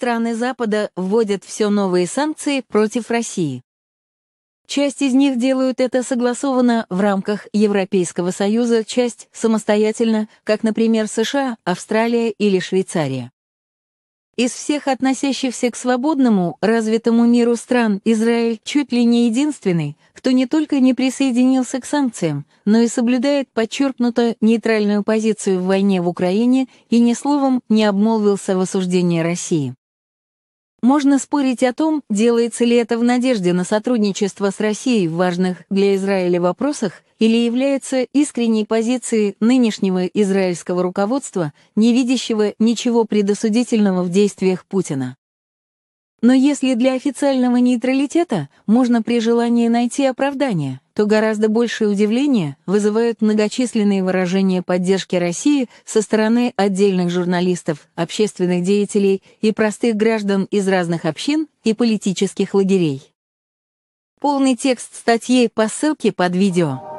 страны Запада вводят все новые санкции против России. Часть из них делают это согласованно в рамках Европейского Союза, часть самостоятельно, как, например, США, Австралия или Швейцария. Из всех относящихся к свободному, развитому миру стран Израиль чуть ли не единственный, кто не только не присоединился к санкциям, но и соблюдает подчеркнуто нейтральную позицию в войне в Украине и ни словом не обмолвился в осуждении России. Можно спорить о том, делается ли это в надежде на сотрудничество с Россией в важных для Израиля вопросах или является искренней позицией нынешнего израильского руководства, не видящего ничего предосудительного в действиях Путина. Но если для официального нейтралитета можно при желании найти оправдание, то гораздо большее удивление вызывают многочисленные выражения поддержки России со стороны отдельных журналистов, общественных деятелей и простых граждан из разных общин и политических лагерей. Полный текст статьи по ссылке под видео.